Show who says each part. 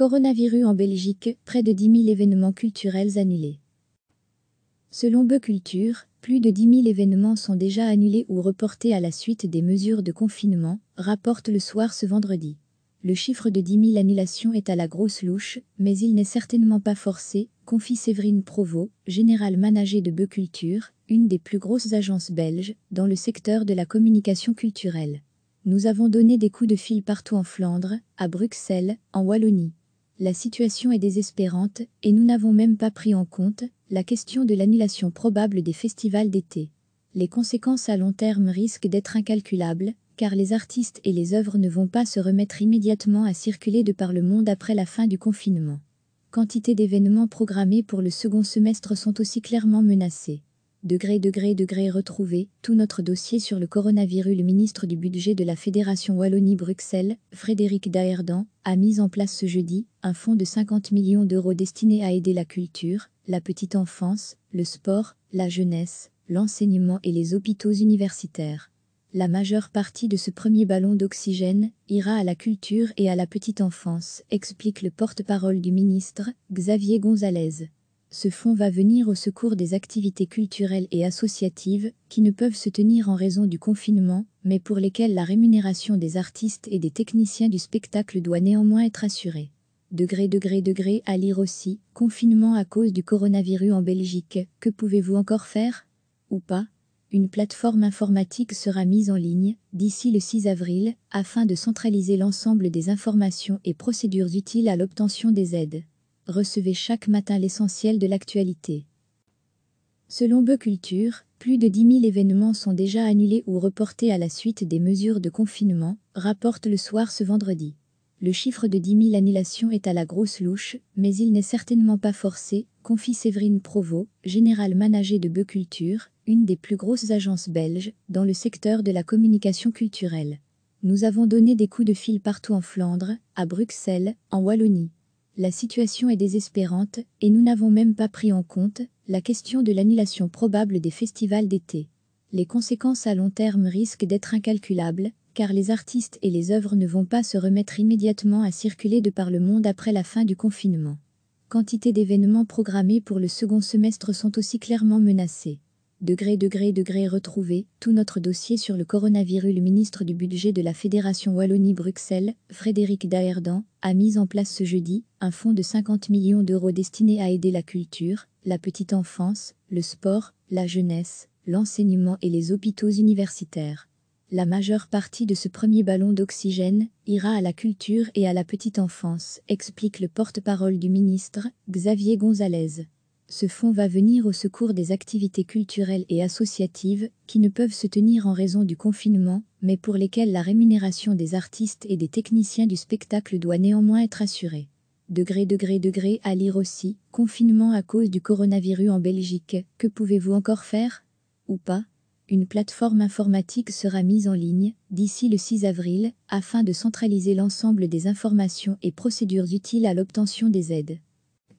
Speaker 1: Coronavirus en Belgique, près de 10 000 événements culturels annulés. Selon Beculture, plus de 10 000 événements sont déjà annulés ou reportés à la suite des mesures de confinement, rapporte le soir ce vendredi. Le chiffre de 10 000 annulations est à la grosse louche, mais il n'est certainement pas forcé, confie Séverine Provost, générale manager de Beculture, une des plus grosses agences belges, dans le secteur de la communication culturelle. Nous avons donné des coups de fil partout en Flandre, à Bruxelles, en Wallonie. La situation est désespérante et nous n'avons même pas pris en compte la question de l'annulation probable des festivals d'été. Les conséquences à long terme risquent d'être incalculables, car les artistes et les œuvres ne vont pas se remettre immédiatement à circuler de par le monde après la fin du confinement. Quantité d'événements programmés pour le second semestre sont aussi clairement menacés. Degré, degré, degré, retrouvé, tout notre dossier sur le coronavirus. Le ministre du Budget de la Fédération Wallonie-Bruxelles, Frédéric Daherdan, a mis en place ce jeudi un fonds de 50 millions d'euros destiné à aider la culture, la petite enfance, le sport, la jeunesse, l'enseignement et les hôpitaux universitaires. La majeure partie de ce premier ballon d'oxygène ira à la culture et à la petite enfance, explique le porte-parole du ministre, Xavier Gonzalez ce fonds va venir au secours des activités culturelles et associatives qui ne peuvent se tenir en raison du confinement, mais pour lesquelles la rémunération des artistes et des techniciens du spectacle doit néanmoins être assurée. Degré, degré, degré, à lire aussi, confinement à cause du coronavirus en Belgique, que pouvez-vous encore faire Ou pas Une plateforme informatique sera mise en ligne d'ici le 6 avril afin de centraliser l'ensemble des informations et procédures utiles à l'obtention des aides recevez chaque matin l'essentiel de l'actualité. Selon Beuculture, plus de 10 000 événements sont déjà annulés ou reportés à la suite des mesures de confinement, rapporte le soir ce vendredi. Le chiffre de 10 000 annulations est à la grosse louche, mais il n'est certainement pas forcé, confie Séverine Provost, générale manager de Beuculture, une des plus grosses agences belges, dans le secteur de la communication culturelle. Nous avons donné des coups de fil partout en Flandre, à Bruxelles, en Wallonie la situation est désespérante et nous n'avons même pas pris en compte la question de l'annulation probable des festivals d'été. Les conséquences à long terme risquent d'être incalculables, car les artistes et les œuvres ne vont pas se remettre immédiatement à circuler de par le monde après la fin du confinement. Quantité d'événements programmés pour le second semestre sont aussi clairement menacés degré degré degré retrouvé, tout notre dossier sur le coronavirus le ministre du budget de la Fédération Wallonie-Bruxelles, Frédéric Daherdan, a mis en place ce jeudi un fonds de 50 millions d'euros destiné à aider la culture, la petite enfance, le sport, la jeunesse, l'enseignement et les hôpitaux universitaires. La majeure partie de ce premier ballon d'oxygène ira à la culture et à la petite enfance, explique le porte-parole du ministre, Xavier Gonzalez ce fonds va venir au secours des activités culturelles et associatives qui ne peuvent se tenir en raison du confinement, mais pour lesquelles la rémunération des artistes et des techniciens du spectacle doit néanmoins être assurée. Degré, degré, degré, à lire aussi, confinement à cause du coronavirus en Belgique, que pouvez-vous encore faire Ou pas Une plateforme informatique sera mise en ligne d'ici le 6 avril afin de centraliser l'ensemble des informations et procédures utiles à l'obtention des aides